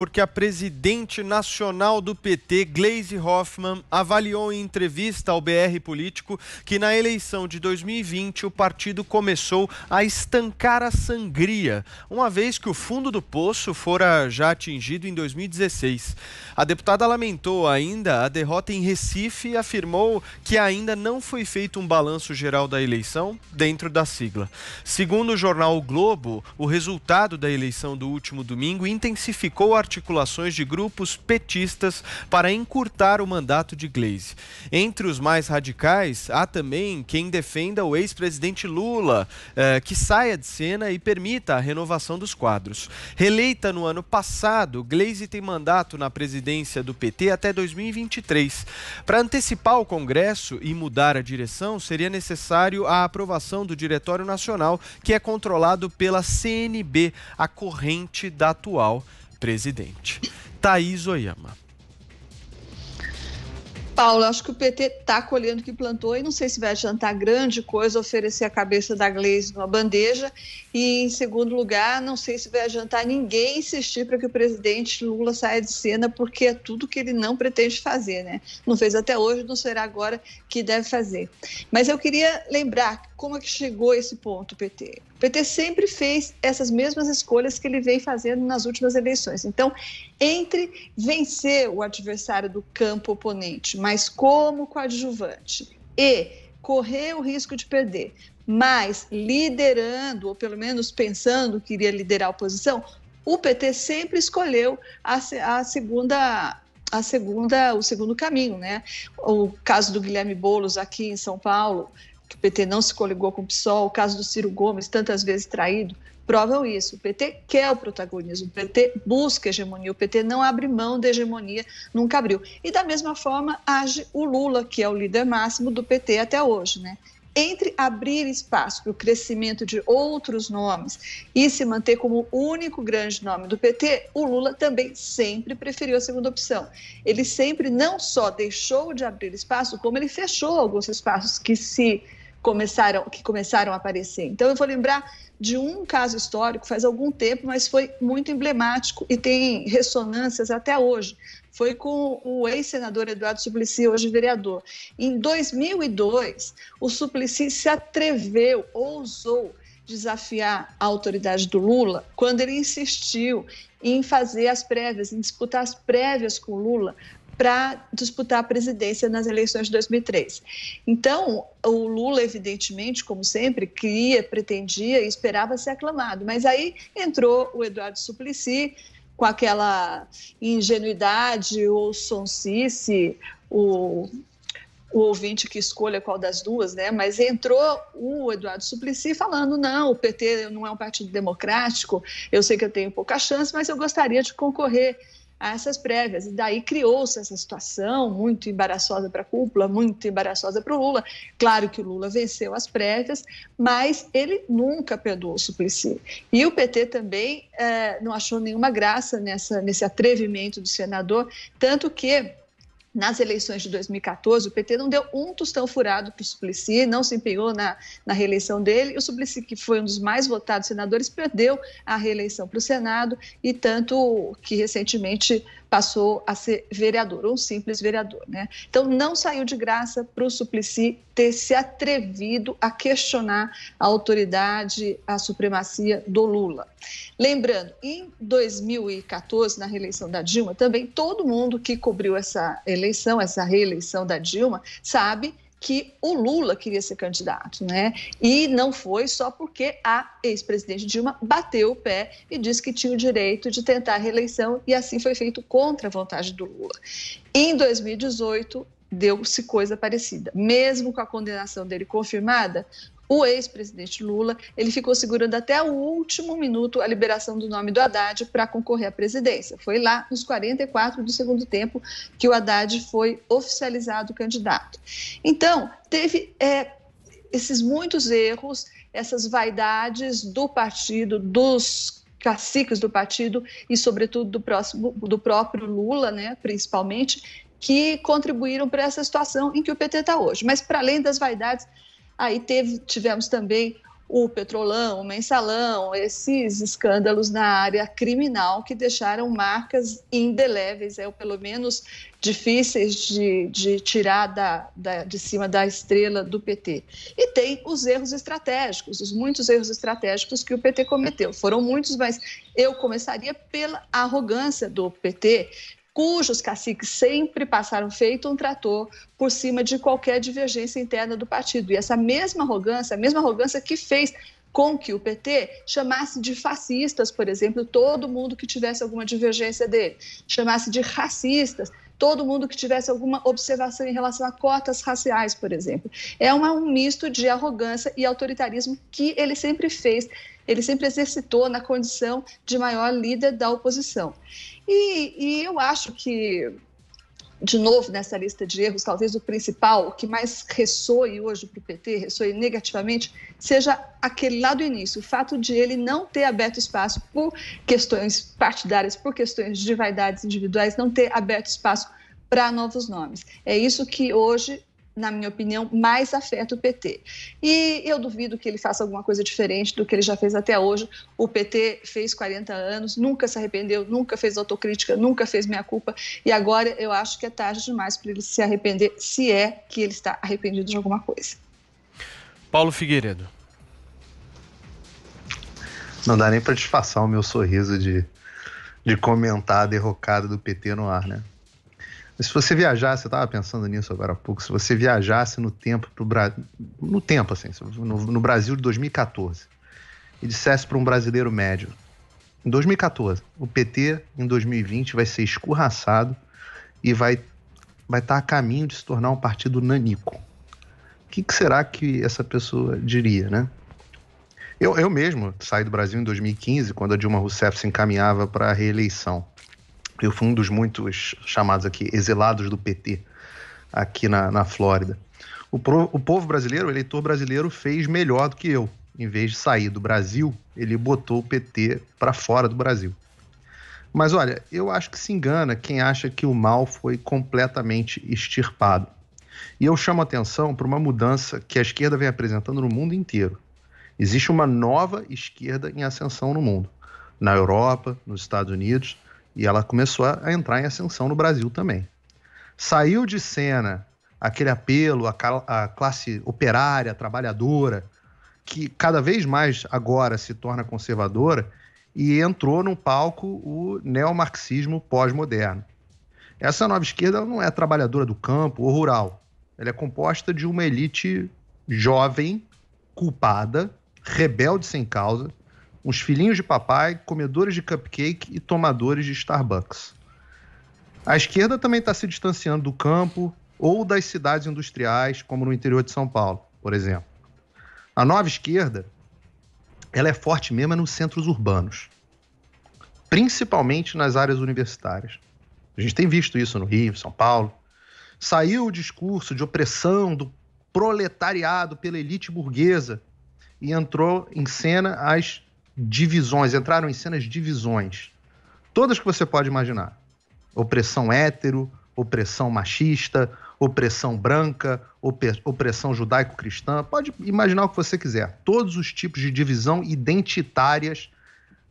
porque a presidente nacional do PT, Gleise Hoffmann, avaliou em entrevista ao BR Político que na eleição de 2020 o partido começou a estancar a sangria, uma vez que o fundo do poço fora já atingido em 2016. A deputada lamentou ainda a derrota em Recife e afirmou que ainda não foi feito um balanço geral da eleição dentro da sigla. Segundo o jornal o Globo, o resultado da eleição do último domingo intensificou a articulações de grupos petistas para encurtar o mandato de Gleisi. Entre os mais radicais, há também quem defenda o ex-presidente Lula, eh, que saia de cena e permita a renovação dos quadros. Releita no ano passado, Gleisi tem mandato na presidência do PT até 2023. Para antecipar o Congresso e mudar a direção, seria necessário a aprovação do Diretório Nacional, que é controlado pela CNB, a corrente da atual presidente. Thaís Oyama. Paulo, acho que o PT está colhendo o que plantou e não sei se vai adiantar grande coisa oferecer a cabeça da Gleisi numa bandeja. E, em segundo lugar, não sei se vai adiantar ninguém insistir para que o presidente Lula saia de cena, porque é tudo que ele não pretende fazer, né? Não fez até hoje, não será agora que deve fazer. Mas eu queria lembrar como é que chegou esse ponto, PT. O PT sempre fez essas mesmas escolhas que ele vem fazendo nas últimas eleições. Então, entre vencer o adversário do campo oponente, mas como coadjuvante, e correr o risco de perder, mas liderando, ou pelo menos pensando que iria liderar a oposição, o PT sempre escolheu a, a segunda a segunda, o segundo caminho, né? O caso do Guilherme Bolos aqui em São Paulo que o PT não se coligou com o PSOL, o caso do Ciro Gomes, tantas vezes traído, provam isso. O PT quer o protagonismo, o PT busca hegemonia, o PT não abre mão da hegemonia, nunca abriu. E da mesma forma age o Lula, que é o líder máximo do PT até hoje, né? Entre abrir espaço para o crescimento de outros nomes e se manter como o único grande nome do PT, o Lula também sempre preferiu a segunda opção. Ele sempre não só deixou de abrir espaço, como ele fechou alguns espaços que se começaram, que começaram a aparecer. Então, eu vou lembrar de um caso histórico, faz algum tempo, mas foi muito emblemático e tem ressonâncias até hoje. Foi com o ex-senador Eduardo Suplicy, hoje vereador. Em 2002, o Suplicy se atreveu, ousou desafiar a autoridade do Lula quando ele insistiu em fazer as prévias, em disputar as prévias com Lula para disputar a presidência nas eleições de 2003. Então, o Lula, evidentemente, como sempre, queria, pretendia e esperava ser aclamado. Mas aí entrou o Eduardo Suplicy com aquela ingenuidade ou sonsice, o, o ouvinte que escolha qual das duas, né? Mas entrou o Eduardo Suplicy falando: não, o PT não é um partido democrático, eu sei que eu tenho pouca chance, mas eu gostaria de concorrer a essas prévias. E daí criou-se essa situação muito embaraçosa para a cúpula, muito embaraçosa para o Lula. Claro que o Lula venceu as prévias, mas ele nunca perdoou o Suplicy. E o PT também eh, não achou nenhuma graça nessa, nesse atrevimento do senador, tanto que nas eleições de 2014, o PT não deu um tostão furado para o Suplicy, não se empenhou na, na reeleição dele. O Suplicy, que foi um dos mais votados senadores, perdeu a reeleição para o Senado e tanto que recentemente passou a ser vereador, um simples vereador. Né? Então, não saiu de graça para o Suplicy ter se atrevido a questionar a autoridade, a supremacia do Lula. Lembrando, em 2014, na reeleição da Dilma, também todo mundo que cobriu essa eleição, essa reeleição da Dilma, sabe que o Lula queria ser candidato, né? E não foi só porque a ex-presidente Dilma bateu o pé e disse que tinha o direito de tentar a reeleição e assim foi feito contra a vontade do Lula. Em 2018, deu-se coisa parecida. Mesmo com a condenação dele confirmada, o ex-presidente Lula, ele ficou segurando até o último minuto a liberação do nome do Haddad para concorrer à presidência. Foi lá nos 44 do segundo tempo que o Haddad foi oficializado candidato. Então, teve é, esses muitos erros, essas vaidades do partido, dos caciques do partido e, sobretudo, do, próximo, do próprio Lula, né, principalmente, que contribuíram para essa situação em que o PT está hoje. Mas, para além das vaidades, Aí teve, tivemos também o Petrolão, o Mensalão, esses escândalos na área criminal que deixaram marcas indeléveis, é, ou pelo menos difíceis de, de tirar da, da, de cima da estrela do PT. E tem os erros estratégicos, os muitos erros estratégicos que o PT cometeu. Foram muitos, mas eu começaria pela arrogância do PT cujos caciques sempre passaram feito um trator por cima de qualquer divergência interna do partido. E essa mesma arrogância, a mesma arrogância que fez com que o PT chamasse de fascistas, por exemplo, todo mundo que tivesse alguma divergência dele, chamasse de racistas, todo mundo que tivesse alguma observação em relação a cotas raciais, por exemplo. É um misto de arrogância e autoritarismo que ele sempre fez, ele sempre exercitou na condição de maior líder da oposição. E, e eu acho que, de novo, nessa lista de erros, talvez o principal, o que mais ressoe hoje para o PT, ressoe negativamente, seja aquele lá do início, o fato de ele não ter aberto espaço por questões partidárias, por questões de vaidades individuais, não ter aberto espaço para novos nomes. É isso que hoje na minha opinião, mais afeta o PT. E eu duvido que ele faça alguma coisa diferente do que ele já fez até hoje. O PT fez 40 anos, nunca se arrependeu, nunca fez autocrítica, nunca fez minha culpa. E agora eu acho que é tarde demais para ele se arrepender, se é que ele está arrependido de alguma coisa. Paulo Figueiredo. Não dá nem para disfarçar o meu sorriso de, de comentar a derrocada do PT no ar, né? se você viajasse, eu estava pensando nisso agora há pouco, se você viajasse no tempo pro brasil no tempo assim, no, no Brasil de 2014 e dissesse para um brasileiro médio, em 2014, o PT em 2020 vai ser escorraçado e vai vai estar tá a caminho de se tornar um partido nanico. O que, que será que essa pessoa diria, né? Eu, eu mesmo saí do Brasil em 2015, quando a Dilma Rousseff se encaminhava para a reeleição. Eu fui um dos muitos chamados aqui exilados do PT aqui na, na Flórida. O, pro, o povo brasileiro, o eleitor brasileiro, fez melhor do que eu. Em vez de sair do Brasil, ele botou o PT para fora do Brasil. Mas olha, eu acho que se engana quem acha que o mal foi completamente extirpado. E eu chamo atenção para uma mudança que a esquerda vem apresentando no mundo inteiro. Existe uma nova esquerda em ascensão no mundo, na Europa, nos Estados Unidos, e ela começou a entrar em ascensão no Brasil também. Saiu de cena aquele apelo à, classe operária, trabalhadora, que cada vez mais agora se torna conservadora, e entrou no palco o neomarxismo pós-moderno. Essa nova esquerda não é trabalhadora do campo ou rural. Ela é composta de uma elite jovem, culpada, rebelde sem causa, uns filhinhos de papai, comedores de cupcake e tomadores de Starbucks. A esquerda também está se distanciando do campo ou das cidades industriais, como no interior de São Paulo, por exemplo. A nova esquerda, ela é forte mesmo é nos centros urbanos, principalmente nas áreas universitárias. A gente tem visto isso no Rio, São Paulo. Saiu o discurso de opressão do proletariado pela elite burguesa e entrou em cena as divisões, entraram em cenas divisões. Todas que você pode imaginar. Opressão hétero, opressão machista, opressão branca, opressão judaico-cristã, pode imaginar o que você quiser. Todos os tipos de divisão identitárias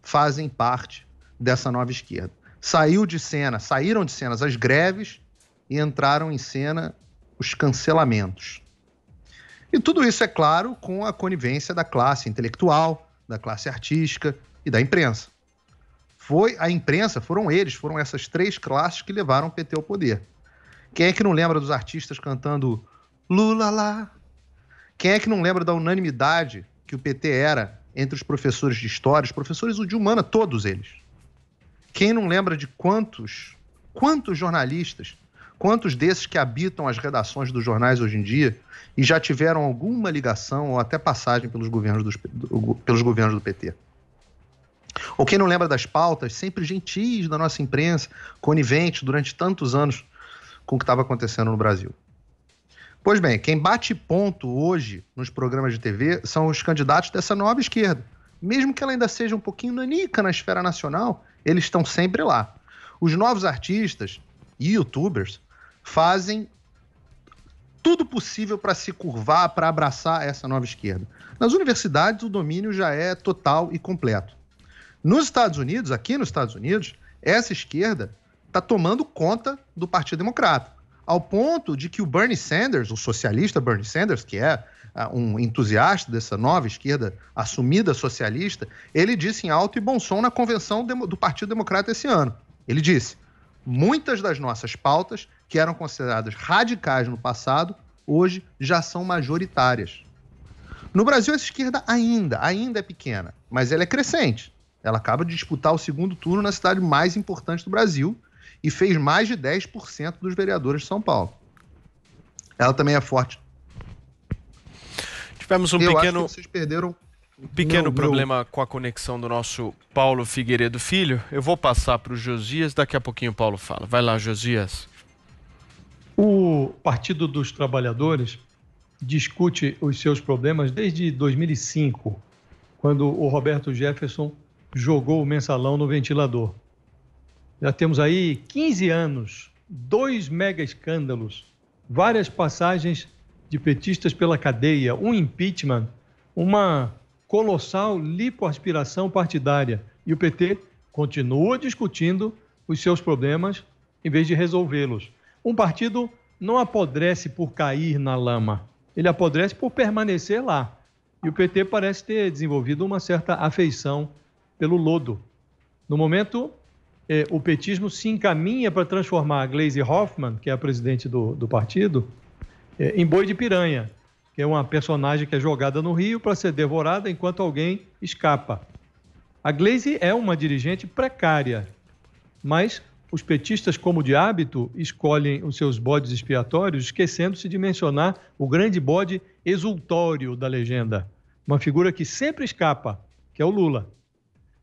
fazem parte dessa nova esquerda. Saiu de cena, saíram de cenas as greves e entraram em cena os cancelamentos. E tudo isso, é claro, com a conivência da classe intelectual, da classe artística e da imprensa. Foi a imprensa, foram eles, foram essas três classes que levaram o PT ao poder. Quem é que não lembra dos artistas cantando Lula lá? Quem é que não lembra da unanimidade que o PT era entre os professores de história, os professores de humana, todos eles? Quem não lembra de quantos, quantos jornalistas Quantos desses que habitam as redações dos jornais hoje em dia e já tiveram alguma ligação ou até passagem pelos governos, dos, do, pelos governos do PT? Ou quem não lembra das pautas, sempre gentis da nossa imprensa, conivente durante tantos anos com o que estava acontecendo no Brasil. Pois bem, quem bate ponto hoje nos programas de TV são os candidatos dessa nova esquerda. Mesmo que ela ainda seja um pouquinho nanica na esfera nacional, eles estão sempre lá. Os novos artistas e youtubers fazem tudo possível para se curvar, para abraçar essa nova esquerda. Nas universidades, o domínio já é total e completo. Nos Estados Unidos, aqui nos Estados Unidos, essa esquerda está tomando conta do Partido Democrata, ao ponto de que o Bernie Sanders, o socialista Bernie Sanders, que é ah, um entusiasta dessa nova esquerda assumida socialista, ele disse em alto e bom som na convenção do Partido Democrata esse ano. Ele disse: muitas das nossas pautas que eram consideradas radicais no passado, hoje já são majoritárias. No Brasil, essa esquerda ainda, ainda é pequena, mas ela é crescente. Ela acaba de disputar o segundo turno na cidade mais importante do Brasil e fez mais de 10% dos vereadores de São Paulo. Ela também é forte. Tivemos um Eu pequeno. Acho que vocês perderam um pequeno meu, problema meu... com a conexão do nosso Paulo Figueiredo Filho. Eu vou passar para o Josias, daqui a pouquinho o Paulo fala. Vai lá, Josias. O Partido dos Trabalhadores discute os seus problemas desde 2005, quando o Roberto Jefferson jogou o mensalão no ventilador. Já temos aí 15 anos, dois mega escândalos, várias passagens de petistas pela cadeia, um impeachment, uma colossal lipoaspiração partidária. E o PT continua discutindo os seus problemas em vez de resolvê-los. Um partido não apodrece por cair na lama, ele apodrece por permanecer lá. E o PT parece ter desenvolvido uma certa afeição pelo lodo. No momento, eh, o petismo se encaminha para transformar a Glaze Hoffman, que é a presidente do, do partido, eh, em boi de piranha, que é uma personagem que é jogada no rio para ser devorada enquanto alguém escapa. A Glaze é uma dirigente precária, mas os petistas, como de hábito, escolhem os seus bodes expiatórios, esquecendo-se de mencionar o grande bode exultório da legenda, uma figura que sempre escapa, que é o Lula.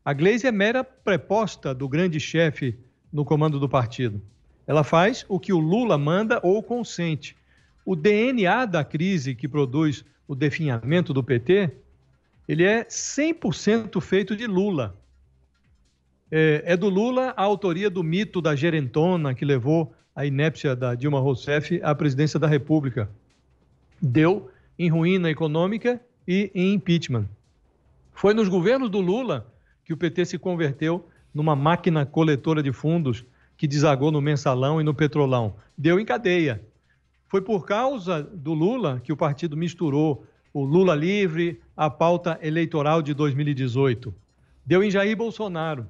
A Gleisi é mera preposta do grande chefe no comando do partido. Ela faz o que o Lula manda ou consente. O DNA da crise que produz o definhamento do PT, ele é 100% feito de Lula. É, é, do Lula a autoria do mito da gerentona que levou a inépcia da Dilma Rousseff à presidência da República. Deu em ruína econômica e em impeachment. Foi nos governos do Lula que o PT se converteu numa máquina coletora de fundos que desagou no mensalão e no petrolão. Deu em cadeia. Foi por causa do Lula que o partido misturou o Lula livre à pauta eleitoral de 2018. Deu em Jair Bolsonaro.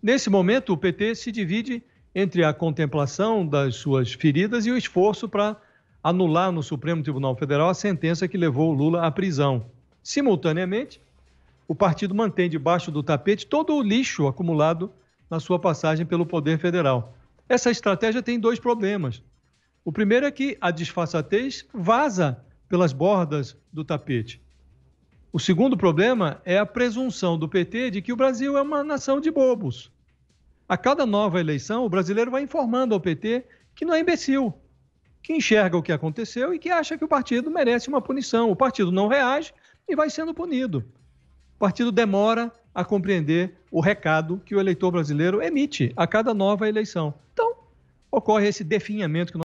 Nesse momento, o PT se divide entre a contemplação das suas feridas e o esforço para anular no Supremo Tribunal Federal a sentença que levou Lula à prisão. Simultaneamente, o partido mantém debaixo do tapete todo o lixo acumulado na sua passagem pelo poder federal. Essa estratégia tem dois problemas. O primeiro é que a disfarçatez vaza pelas bordas do tapete. O segundo problema é a presunção do PT de que o Brasil é uma nação de bobos. A cada nova eleição, o brasileiro vai informando ao PT que não é imbecil, que enxerga o que aconteceu e que acha que o partido merece uma punição. O partido não reage e vai sendo punido. O partido demora a compreender o recado que o eleitor brasileiro emite a cada nova eleição. Então, ocorre esse definhamento que nós